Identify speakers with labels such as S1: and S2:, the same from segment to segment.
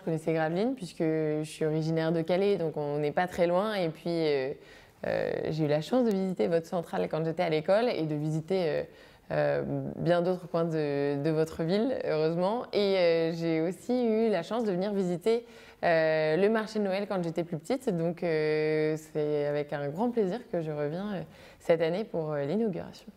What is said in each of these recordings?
S1: Je connaissais Gravelines puisque je suis originaire de Calais, donc on n'est pas très loin. Et puis euh, euh, j'ai eu la chance de visiter votre centrale quand j'étais à l'école et de visiter euh, bien d'autres coins de, de, votre ville, heureusement. Et j'ai aussi eu la chance de venir visiter le marché de Noël quand j'étais plus petite. Donc c'est avec un grand plaisir que je reviens cette année pour l'inauguration.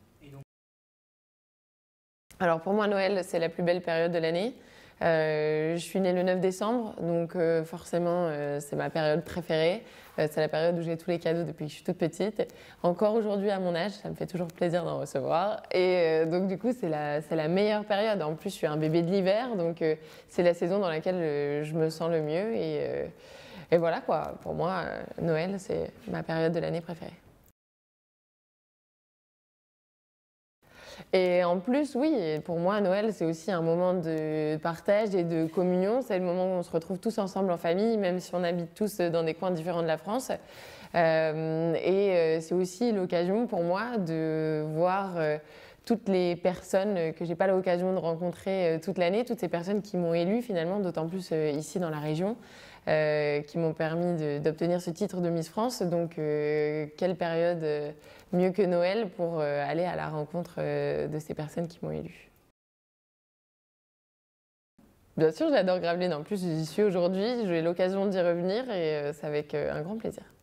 S1: Alors pour moi, Noël, c'est la plus belle période de l'année. Euh, je suis née le 9 décembre, donc euh, forcément, euh, c'est ma période préférée. c'est la période où j'ai tous les cadeaux depuis que je suis toute petite. Encore aujourd'hui, à mon âge, ça me fait toujours plaisir d'en recevoir. Et donc, du coup, c'est la, meilleure période. En plus, je suis un bébé de l'hiver, donc c'est la saison dans laquelle je me sens le mieux. et voilà, quoi. Pour moi, Noël, c'est ma période de l'année préférée. Et en plus, oui, pour moi, Noël, c'est aussi un moment de partage et de communion. C'est le moment où on se retrouve tous ensemble en famille, même si on habite tous dans des coins différents de la France. Euh, et euh, c'est aussi l'occasion pour moi de voir... Euh, toutes les personnes euh, que j'ai pas l'occasion de rencontrer euh, toute l'année, toutes ces personnes qui m'ont élue finalement, d'autant plus euh, ici dans la région, qui m'ont permis d'obtenir ce titre de Miss France. Donc quelle période mieux que Noël pour aller à la rencontre de ces personnes qui m'ont élue. Bien sûr, j'adore Gravelines. En plus, j'y suis aujourd'hui. J'ai l'occasion d'y revenir et c'est avec un grand plaisir.